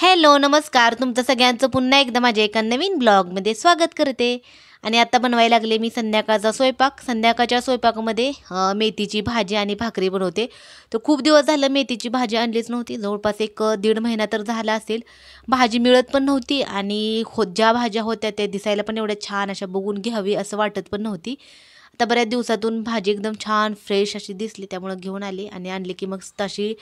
hello नमस्कार तुमचं सगळ्यांचं पुन्हा एकदा माझ्या एका नवीन ब्लॉगमध्ये स्वागत करते आणि आता बनवायला लागले मी संध्याकाळचा स्वयंपाक संध्याकाळच्या स्वयंपाकामध्ये मेथीची भाजी आणि भाकरी बनवते तर खूप दिवस झालं मेथीची भाजी आणलीच नव्हती जवळपास एक दीड महिना तर झाला असेल भाजी मिळत पण नव्हती आणि हो ज्या भाज्या होत्या त्या दिसायला पण एवढ्या छान अशा बघून घ्यावी असं वाटत पण नव्हती आता बऱ्याच दिवसातून भाजी एकदम छान फ्रेश अशी दिसली त्यामुळं घेऊन आली आणि आणले की मग तशी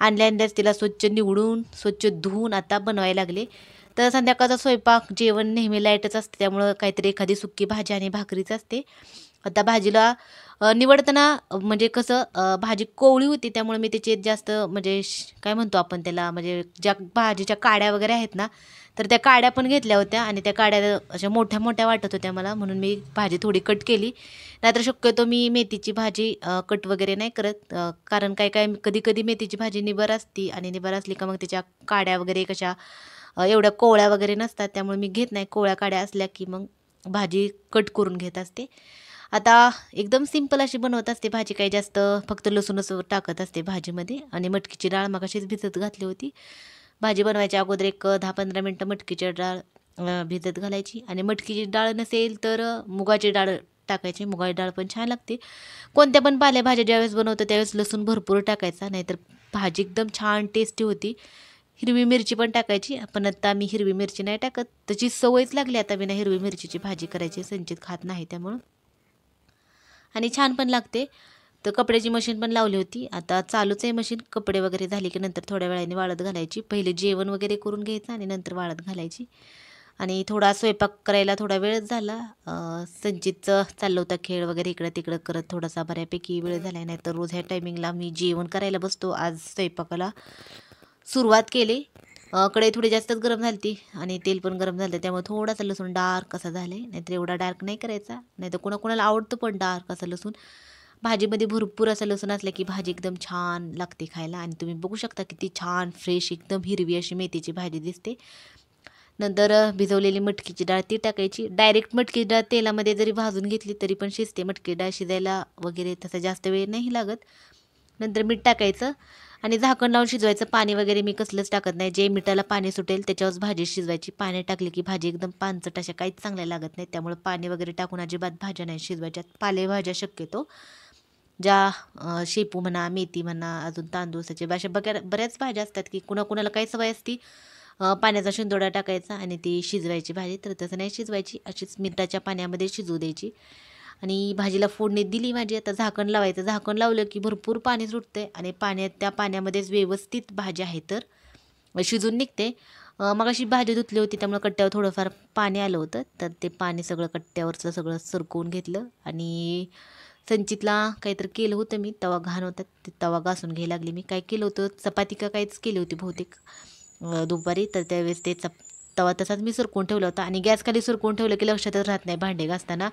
आणल्या आणल्याच तिला स्वच्छ निवडून स्वच्छ धुवून आता बनवायला लागले तर संध्याकाळचा स्वयंपाक जेवण नेहमी लाईटच असते त्यामुळं काहीतरी एखादी सुक्की भाजी आणि भाकरीच असते आता भाजीला निवडताना म्हणजे कसं भाजी कोवळी होती त्यामुळे मी त्याचे जास्त म्हणजे काय म्हणतो आपण त्याला म्हणजे ज्या भाजीच्या काड्या वगैरे आहेत ना तर त्या काड्या पण घेतल्या होत्या आणि त्या काड्या अशा मोठ्या मोठ्या वाटत होत्या मला म्हणून मी भाजी थोडी कट केली नाहीतर शक्यतो मी मेथीची भाजी कट वगैरे नाही करत कारण काय काय कधी कधी मेथीची भाजी निबर असती आणि निबर असली का मग त्याच्या काड्या वगैरे कशा एवढ्या कोळ्या वगैरे नसतात त्यामुळे मी घेत नाही कोळ्या काड्या असल्या की मग भाजी कट करून घेत असते आता एकदम सिंपल अशी बनवत असते भाजी काही जास्त फक्त लसूणच टाकत असते भाजीमध्ये आणि मटकीची डाळ मग भिजत घातली होती भाजी बनवायच्या अगोदर एक दहा पंधरा मिनटं मटकीची डाळ भिजत घालायची आणि मटकीची डाळ नसेल तर मुगाची डाळ टाकायची मुगाची डाळ पण छान लागते कोणत्या पण पालेभाज्या ज्यावेळेस बनवतो त्यावेळेस लसूण भरपूर टाकायचा नाहीतर भाजी एकदम छान टेस्टी होती हिरवी मिरची पण टाकायची पण आत्ता आम्ही हिरवी मिरची नाही टाकत त्याची सवयच लागली आता मी ना हिरवी मिरचीची भाजी करायची संचित खात नाही त्यामुळं आणि छान पण लागते तर कपड्याची मशीन पण लावली होती आता चालूच आहे मशीन कपडे वगैरे झाले की नंतर थोड्या वेळाने वाळत घालायची पहिले जेवण वगैरे करून घ्यायचं आणि नंतर वाळत घालायची आणि थोडा स्वयंपाक करायला थोडा वेळच झाला संचितचं चाललं होता खेळ वगैरे इकडं तिकडं करत थोडासा बऱ्यापैकी वेळ झाला नाही तर रोज ह्या टायमिंगला मी जेवण करायला बसतो आज स्वयंपाकाला सुरुवात केली कडे थोडी जास्तच गरम झाली ती आणि तेल पण गरम झालं त्यामुळे थोडासा लसूण डार्क असा झाला आहे नाहीतर एवढा डार्क नाही करायचा नाही तर कोणाकोणाला आवडतं पण डार्क असा लसूण भाजीमध्ये भरपूर असं लसूण असलं की भाजी एकदम छान लागते खायला आणि तुम्ही बघू शकता किती छान फ्रेश एकदम हिरवी अशी मेथीची भाजी दिसते नंतर भिजवलेली मटकीची डाळ ती टाकायची डायरेक्ट मटकी डाळ तेलामध्ये जरी भाजून घेतली तरी पण शिजते मटकी डाळ शिजायला वगैरे तसा जास्त वेळ नाही लागत नंतर मीठ टाकायचं आणि झाकण लावून शिजवायचं पाणी वगैरे मी कसलंच टाकत नाही जे मिठाला पाणी सुटेल त्याच्यावरच भाजी शिजवायची पाणी टाकली की भाजी एकदम पानचट अशा काहीच चांगल्या लागत नाही त्यामुळे पाणी वगैरे टाकून अजिबात भाज्या नाही शिजवायच्यात पालेभाज्या शक्यतो ज्या शेपू म्हणा मेथी म्हणा अजून तांदूळ अशा बघा बऱ्याच भाज्या असतात की कुणाकुणाला काय सवय असती पाण्याचा शिंदोडा टाकायचा आणि ती शिजवायची भाजी तर तसं नाही शिजवायची अशीच मिठाच्या पाण्यामध्ये शिजू द्यायची आणि भाजीला फोडणी दिली माझी आता झाकण लावायचं झाकण लावलं की भरपूर पाणी सुटते आणि पाण्यात त्या पाण्यामध्येच व्यवस्थित भाजी आहे तर शिजून निघते मग अशी भाजी धुतली होती त्यामुळे कट्ट्यावर थोडंफार पाणी आलं होतं तर ते पाणी सगळं कट्ट्यावरचं सगळं सरकवून घेतलं आणि संचितला काहीतरी केलं होतं मी तवा घाण होता ते तवा घासून घ्यायला लागली मी काय केलं होतं चपाती का काहीच केली होती बहुतेक दुपारी तर त्यावेळेस ते चप तवा तसाच मी सरकून ठेवला होता आणि गॅस खाली ठेवलं की लक्षातच राहत नाही भांडे घासताना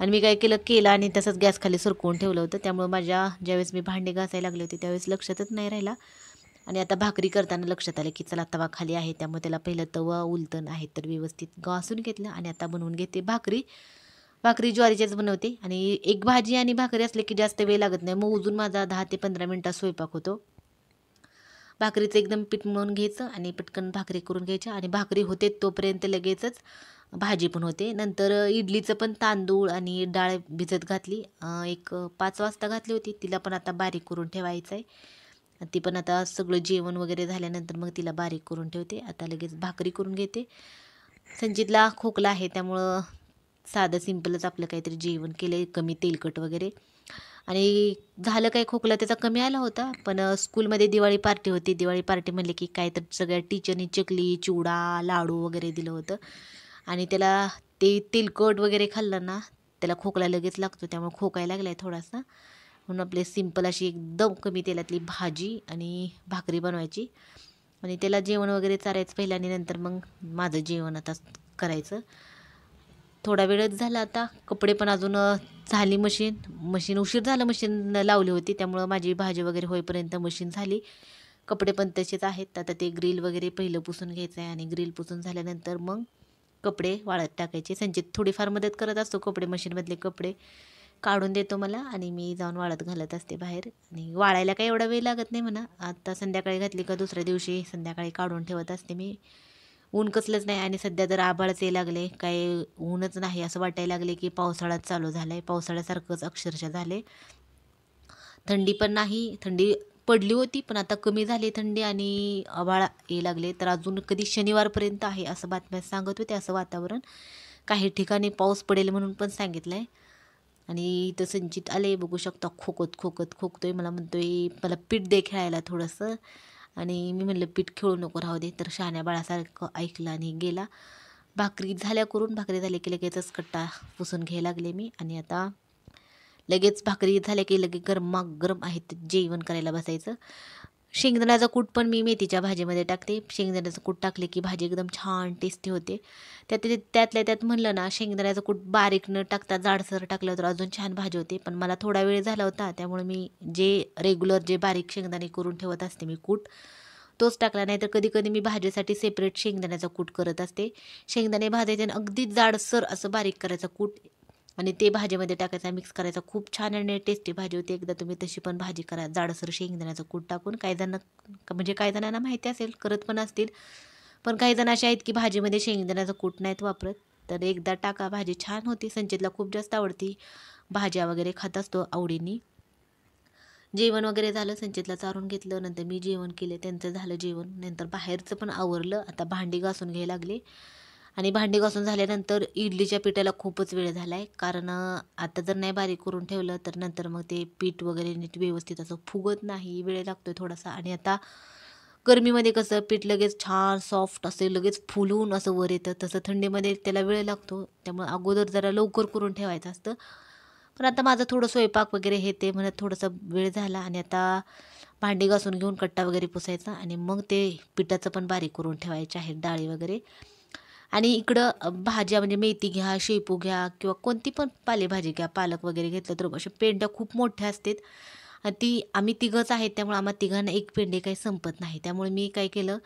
आणि मी काय केलं केलं आणि तसंच गॅस खाली ठेवलं होतं त्यामुळे माझ्या ज्यावेळेस मी भांडे घासायला लागले होते त्यावेळेस लक्षातच नाही राहिला आणि आता भाकरी करताना लक्षात आलं की चला तवा खाली आहे त्यामुळे त्याला पहिलं तवा उलतण आहे तर व्यवस्थित घासून घेतलं आणि आता बनवून घेते भाकरी भाकरी ज्वारीच्याच बनवते आणि एक भाजी आणि भाकरी असले की जास्त वेळ लागत नाही मग उजून माझा दहा ते पंधरा मिनटात स्वयंपाक होतो भाकरीचं एकदम पीठ मळून घ्यायचं आणि पटकन भाकरी करून घ्यायच्या आणि भाकरी होते तोपर्यंत लगेचच भाजी पण होते नंतर इडलीचं पण तांदूळ आणि डाळ भिजत घातली एक पाच वाजता घातली होती तिला पण आता बारीक करून ठेवायचं आहे ती पण आता सगळं जेवण वगैरे झाल्यानंतर मग तिला बारीक करून ठेवते आता लगेच भाकरी करून घेते संजितला खोकला आहे त्यामुळं साधं सिंपलच आपलं काहीतरी जेवण केलं कमी तेलकट वगैरे आणि झालं काय खोकला त्याचा कमी आला होता पण स्कूलमध्ये दिवाळी पार्टी होती दिवाळी पार्टी म्हणले की काय तर सगळ्या टीचरनी चकली चिवडा लाडू वगैरे दिलं होतं आणि त्याला ते तेलकट वगैरे खाल्लं ना त्याला खोकला लगेच लागतो त्यामुळे खोकायला लागला आहे थोडासा म्हणून आपले सिंपल अशी एकदम कमी तेलातली भाजी आणि भाकरी बनवायची आणि त्याला जेवण वगैरे चारायचं पहिलं आणि नंतर मग माझं जेवण आता करायचं थोडा वेळच झाला आता कपडे पण अजून झाली मशीन मशीन उशीर झालं मशीन लावली होती त्यामुळं माझी भाजी वगैरे होईपर्यंत मशीन झाली कपडे पण तसेच आहेत आता ते ग्रिल वगैरे पहिलं पुसून घ्यायचं आहे आणि ग्रिल पुसून झाल्यानंतर मग कपडे वाळत टाकायचे संचित थोडीफार मदत करत असतो कपडे मशीनमधले कपडे काढून देतो मला आणि मी जाऊन वाळत घालत असते बाहेर आणि वाळायला काही एवढा वेळ लागत नाही म्हणा आता संध्याकाळी घातली का दुसऱ्या दिवशी संध्याकाळी काढून ठेवत असते मी ऊन कसलंच नाही आणि सध्या तर आभाळच ये लागले काय ऊनच नाही असं वाटायला लागले की पावसाळाच चालू झाला आहे पावसाळ्यासारखंच अक्षरशः झाले थंडी पण नाही थंडी पडली होती पण आता कमी झाली थंडी आणि आभाळ ये लागले तर अजून कधी शनिवारपर्यंत आहे असं बातम्या सांगत होते असं वातावरण काही ठिकाणी पाऊस पडेल म्हणून पण सांगितलं आहे आणि इथं संचित आले बघू शकता खोकत खोकत खोकतोय मला म्हणतोय मला पीठ दे खेळायला थोडंसं आणि मी म्हणलं पीठ खेळू नको राहू दे तर शहाण्या बाळासारखं ऐकलं आणि गेला भाकरी झाल्या करून भाकरी झाल्या की लगेचच कट्टा पुसून घ्यायला लागले मी आणि आता लगेच भाकरी झाल्या की लगेच गरम गरम आहेत जेवण करायला बसायचं शेंगदाण्याचं कूट पण मी मेथीच्या भाजीमध्ये टाकते शेंगदाण्याचं कूट टाकले की भाजी एकदम छान टेस्टी होते त्यात त्यातल्या त्यात म्हणलं ना शेंगदाण्याचं कूट बारीक न टाकता जाडसर टाकलं तर अजून छान भाजी होते पण मला थोडा वेळ झाला होता त्यामुळे मी जे रेग्युलर जे बारीक शेंगदाणे करून ठेवत असते मी कूट तोच टाकला नाही तर कधी कधी मी भाजीसाठी सेपरेट शेंगदाण्याचा कूट करत असते शेंगदाणे भाजायचे अगदी जाडसर असं बारीक करायचा कूट आणि ते भाजीमध्ये टाकायचा मिक्स करायचा खूप छान आणि टेस्टी भाजी होती एकदा तुम्ही तशी पण भाजी करा जाडसर शेंगदाण्याचं कूट टाकून काही जण म्हणजे काही जणांना माहिती असेल करत पण असतील पण काही जण असे आहेत की भाजीमध्ये शेंगदाण्याचं कूट नाहीत वापरत तर एकदा टाका भाजी छान होती संचितला खूप जास्त आवडती भाज्या वगैरे खात असतो आवडीनी जेवण वगैरे झालं संचितला चारून घेतलं नंतर मी जेवण केलं त्यांचं झालं जेवण नंतर बाहेरचं पण आवरलं आता भांडी घासून घ्यायला लागले आणि भांडी घासून झाल्यानंतर इडलीच्या पिठाला खूपच वेळ झाला आहे कारण आता जर नाही बारीक करून ठेवलं तर नंतर मग ते पीठ वगैरे नीट व्यवस्थित असं फुगत नाही वेळ लागतो आहे थोडासा आणि आता गरमीमध्ये कसं पीठ लगेच छान सॉफ्ट असं लगेच फुलून असं वर येतं तसं थंडीमध्ये त्याला वेळ लागतो त्यामुळे अगोदर जरा लवकर करून ठेवायचं असतं पण आता माझं थोडं स्वयंपाक वगैरे हे ते म्हणत थोडासा वेळ झाला आणि आता भांडी घासून घेऊन कट्टा वगैरे पुसायचा आणि मग ते पिठाचं पण बारीक करून ठेवायचे आहेत डाळी वगैरे आणि इकडं भाज्या म्हणजे मेथी घ्या शेपू घ्या किंवा कोणती पण पालेभाजी घ्या पालक वगैरे घेतलं तर अशा पेंड्या खूप मोठ्या असतात ती आम्ही तिघंच आहेत त्यामुळे आम्हाला तिघांना एक पेंडे काही संपत नाही त्यामुळे मी काय केलं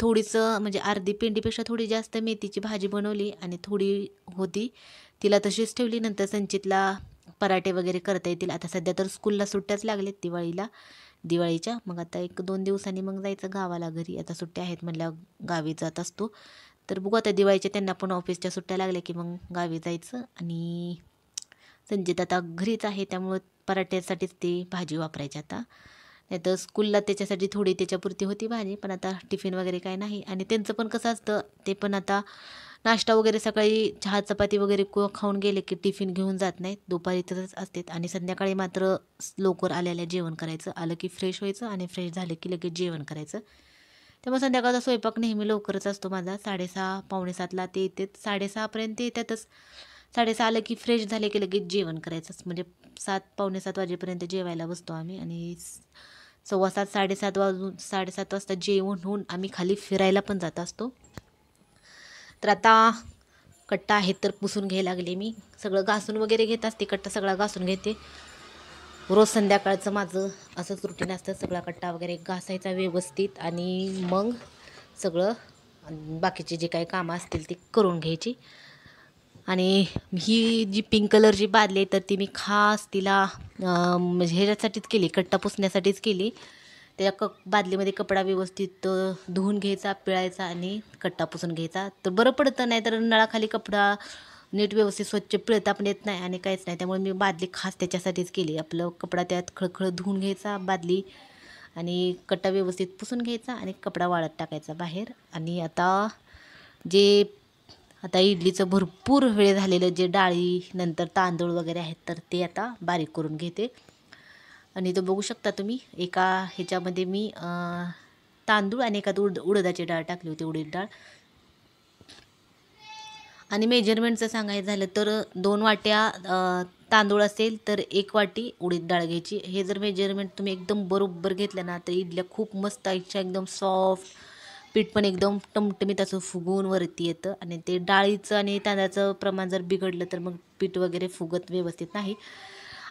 थोडीसं म्हणजे अर्धी पेंडीपेक्षा थोडी जास्त मेथीची भाजी बनवली आणि थोडी होती तिला तशीच ठेवली नंतर संचितला पराठे वगैरे करता येतील आता सध्या तर स्कूलला सुट्ट्याच लागल्यात दिवाळीला दिवाळीच्या मग आता एक दोन दिवसांनी मग जायचं गावाला घरी आता सुट्ट्या आहेत म्हटल्या गावी जात असतो तर बघू आता दिवाळीच्या त्यांना पण ऑफिसच्या सुट्ट्या लागल्या की मग गावी जायचं आणि संजित आता घरीच आहे त्यामुळं पराठ्यासाठीच ती भाजी वापरायची आता नाही तर स्कूलला त्याच्यासाठी थोडी त्याच्यापुरती होती भाजी पण आता टिफिन वगैरे काय नाही आणि त्यांचं पण कसं असतं ते पण आता नाश्ता वगैरे सकाळी चहा चपाती वगैरे खाऊन गेले की टिफिन घेऊन जात नाहीत दुपारी तरच असतात आणि संध्याकाळी मात्र लवकर आलेल्या जेवण करायचं आलं की फ्रेश व्हायचं आणि फ्रेश झालं की लगेच जेवण करायचं त्यामुळे संध्याकाळचा स्वयंपाक नेहमी लवकरच असतो माझा साडेसहा पावणेसातला ते येते साडेसहापर्यंत येतातच साडेसहाला की फ्रेश झाले की लगेच जेवण करायचंच म्हणजे सात सात वाजेपर्यंत जेवायला बसतो आम्ही आणि सव्वा सात साडेसात वाजून साडेसात वाजता जेवण होऊन आम्ही खाली फिरायला पण जात असतो तर आता कट्टा आहे तर पुसून घ्यायला लागले मी सगळं घासून वगैरे घेत असते कट्टा सगळा घासून घेते रोज संध्याकाळचं माझं असंच रुटीन असतं सगळा कट्टा वगैरे घासायचा व्यवस्थित आणि मग सगळं बाकीचे जे काही कामं असतील ती करून घ्यायची आणि ही जी पिंक कलरची बादली आहे तर ती मी खास तिला म्हणजे ह्याच्यासाठीच केली कट्टा पुसण्यासाठीच केली त्या क बादलीमध्ये कपडा व्यवस्थित धुवून घ्यायचा पिळायचा आणि कट्टा पुसून घ्यायचा तर बरं पडतं नाही तर नळाखाली कपडा नीट व्यवस्थित स्वच्छ आपण येत नाही आणि काहीच नाही त्यामुळे मी बादली खास त्याच्यासाठीच केली आपलं कपडा त्यात खळखळ धुवून घ्यायचा बादली आणि कट्टा व्यवस्थित पुसून घ्यायचा आणि कपडा वाळत टाकायचा बाहेर आणि आता जे आता इडलीचं भरपूर वेळ झालेलं जे डाळी नंतर तांदूळ वगैरे आहेत तर ते आता बारीक करून घेते आणि तो बघू शकता तुम्ही एका ह्याच्यामध्ये मी तांदूळ आणि एका उड उडदाची डाळ टाकली होती उडीद डाळ आणि मेजरमेंटचं सांगायचं झालं तर दोन वाट्या तांदूळ असेल तर एक वाटी उडीद डाळ घ्यायची हे जर मेजरमेंट तुम्ही एकदम बरोबर घेतलं ना तर इडल्या खूप मस्त आईच्या एकदम सॉफ्ट पीठ पण एकदम टमटमीत असं फुगून वरती येतं आणि ते डाळीचं आणि तांदळाचं प्रमाण जर बिघडलं तर मग पीठ वगैरे फुगत व्यवस्थित नाही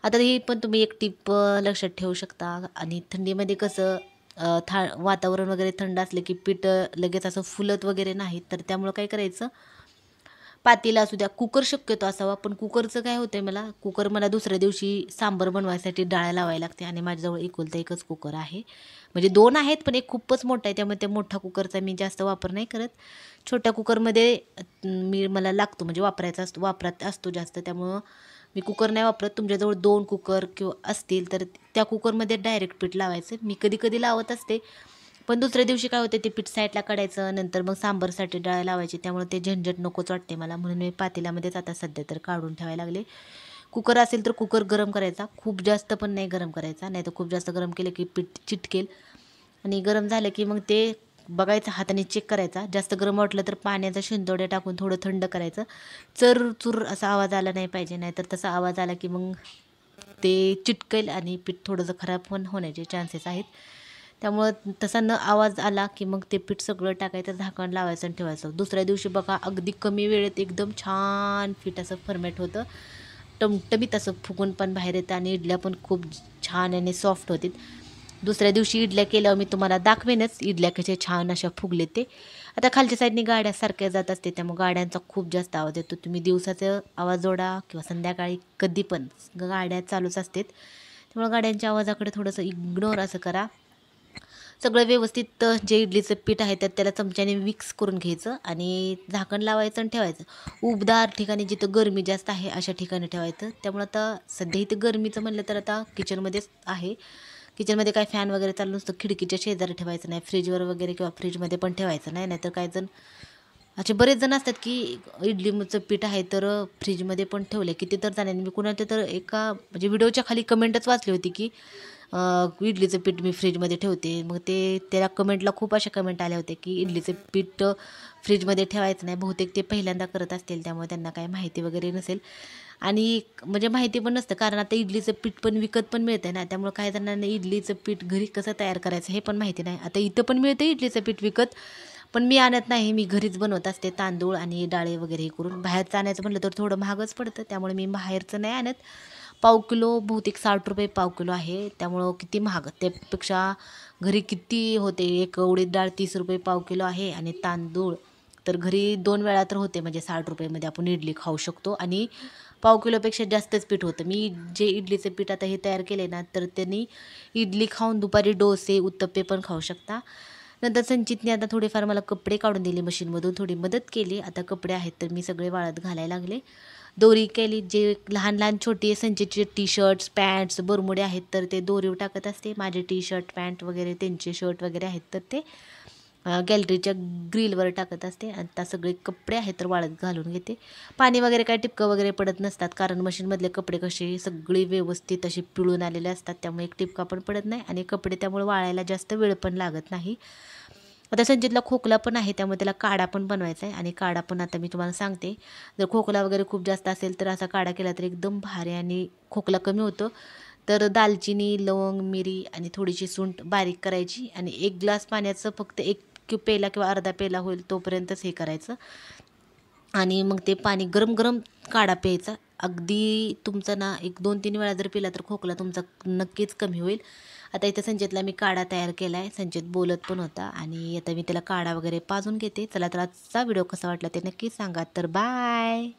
आता ही पण तुम्ही एक टिप लक्षात ठेवू शकता आणि थंडीमध्ये कसं था वातावरण वगैरे थंड असलं की पीठ लगेच असं फुलत वगैरे नाही तर त्यामुळं काय करायचं पातीला असू द्या कुकर शक्यतो असावा पण कुकरचं काय होतं मला कुकर मला दुसऱ्या दिवशी सांबर बनवायसाठी डाळ लावायला लागते आणि माझ्याजवळ एकुलता एकच कुकर आहे म्हणजे दोन आहेत पण एक खूपच मोठा आहे त्यामुळे त्या मोठा कुकरचा मी जास्त वापर नाही करत छोट्या कुकरमध्ये मी मला लागतो म्हणजे वापरायचा असतो वापरात असतो जास्त त्यामुळं मी कुकर नाही वापरत तुमच्याजवळ दोन कुकर किंवा असतील तर त्या कुकरमध्ये डायरेक्ट पीठ लावायचं मी कधी कधी लावत असते पण दुसऱ्या दिवशी काय होते ते पीठ साईडला काढायचं नंतर मग सांबरसाठी डाळ लावायची त्यामुळे ते झंझट नकोच वाटते मला म्हणून मी पातेल्यामध्येच आता सध्या तर काढून ठेवायला लागले कुकर असेल तर कुकर गरम करायचा खूप जास्त पण नाही गरम करायचा नाही तर खूप जास्त गरम केलं की पीठ चिटकेल आणि गरम झालं की मग ते बघायचं हाताने चेक करायचा जास्त गरम वाटलं तर पाण्याचा शिंतोड्या टाकून थोडं थंड करायचं चर चूर असा आवाज आला नाही पाहिजे नाहीतर तसा आवाज आला की मग ते चिटकेल आणि पीठ थोडंसं खराब पण होण्याचे चान्सेस आहेत त्यामुळं तसा न आवाज आला की मग ते पीठ सगळं टाकायचं झाकण लावायचं आणि ठेवायचं दुसऱ्या दिवशी बघा अगदी कमी वेळेत एकदम छान पीठ असं फर्मेट होतं टमटमीत असं फुगून पण बाहेर येतं आणि इडल्या पण खूप छान आणि सॉफ्ट होतील दुसऱ्या दिवशी इडल्या केल्यावर मी तुम्हाला दाखवेनच इडल्या कशा छान अशा फुगले ते आता खालच्या साईडने गाड्यासारख्या जात असते त्यामुळे गाड्यांचा खूप जास्त आवाज येतो तुम्ही दिवसाचा आवाज जोडा किंवा संध्याकाळी कधी पण गाड्या चालूच असतात त्यामुळे गाड्यांच्या आवाजाकडे थोडंसं इग्नोर असं करा सगळं व्यवस्थित जे इडलीचं पीठ आहे त्यात त्याला चमच्याने मिक्स करून घ्यायचं आणि झाकण लावायचं आणि ठेवायचं उबदार ठिकाणी जिथं गरमी जास्त आहे अशा ठिकाणी ठेवायचं त्यामुळे आता सध्या इथं गरमीचं म्हणलं तर आता किचनमध्येच आहे किचनमध्ये काय फॅन वगैरे चालू नसतं खिडकीच्या शेजारी ठेवायचं नाही फ्रीजवर वगैरे किंवा फ्रीजमध्ये पण ठेवायचं नाही नाहीतर काही जण असे बरेच जण असतात की इडलीचं पीठ आहे तर फ्रीजमध्ये पण ठेवलं किती तर जाण्याने मी कुणाच्या तर एका म्हणजे व्हिडिओच्या खाली कमेंटच वाचली होती की इडलीचं पीठ मी फ्रीजमध्ये ठेवते मग ते त्याला कमेंटला खूप अशा कमेंट आल्या होते की इडलीचं पीठ फ्रीजमध्ये ठेवायचं नाही बहुतेक ते पहिल्यांदा करत असतील त्यामुळे त्यांना काही माहिती वगैरे नसेल आणि म्हणजे माहिती पण नसतं कारण आता इडलीचं पीठ पण विकत पण मिळतं ना त्यामुळे काही जणांना इडलीचं पीठ घरी कसं तयार करायचं हे पण माहिती नाही आता इथं पण मिळतं इडलीचं पीठ विकत पण मी आणत नाही मी घरीच बनवत असते तांदूळ आणि डाळे वगैरे हे करून बाहेरचं आणायचं म्हटलं तर थोडं महागच पडतं त्यामुळे मी बाहेरचं नाही आणत पाव किलो बहुतेक साठ रुपये पाव किलो आहे त्यामुळं किती महाग त्यापेक्षा घरी किती होते एक उडीद डाळ तीस रुपये पाव किलो आहे आणि तांदूळ तर घरी दोन वेळा तर होते म्हणजे साठ रुपयेमध्ये आपण इडली खाऊ शकतो आणि पाव किलोपेक्षा जास्तच पीठ होतं मी जे इडलीचं पीठ आता हे तयार केले ना तर त्यांनी इडली खाऊन दुपारी डोसे उत्तप्पे पण खाऊ शकता नंतर संचितने आता थोडेफार मला कपडे काढून दिले मशीनमधून थोडी मदत केली आता कपडे आहेत तर मी सगळे वाळत घालायला लागले दोरी केली जे लहान लहान छोटी संचेचे टी शर्ट्स पॅन्ट्स बोरमुडे आहेत तर ते दोरीवर टाकत असते माझे टी शर्ट पॅन्ट वगैरे त्यांचे शर्ट वगैरे आहेत तर ते गॅलरीच्या ग्रिलवर टाकत असते आणि त्या सगळे कपडे आहेत तर वाळत घालून घेते पाणी वगैरे काय टिपकं वगैरे पडत नसतात कारण मशीनमधले कपडे कसे सगळे व्यवस्थित असे पिळून आलेले असतात त्यामुळे एक टिपका पण पडत नाही आणि कपडे त्यामुळे वाळायला जास्त वेळ पण लागत नाही आता संजीतला खोकला पण आहे त्यामुळे त्याला काढा पण बनवायचा आहे आणि काढा पण आता मी तुम्हाला सांगते जर खोकला वगैरे खूप जास्त असेल तर असा काढा केला तर एकदम भारी आणि खोकला कमी होतो तर दालचिनी लवंग मिरी आणि थोडीशी सुंट बारीक करायची आणि एक ग्लास पाण्याचं फक्त एक कि पेला किंवा अर्धा पेला होईल तोपर्यंतच हे करायचं आणि मग ते पाणी गरम गरम काढा प्यायचा अगदी तुमचा ना एक दोन तीन वेळा जर पिला तर खोकला तुमचा नक्कीच कमी होईल आता इथं संजितला मी काढा तयार केला आहे संजित बोलत पण होता आणि आता मी त्याला काढा वगैरे पाजून घेते चला तर आजचा व्हिडिओ कसा वाटला ते नक्की सांगा तर बाय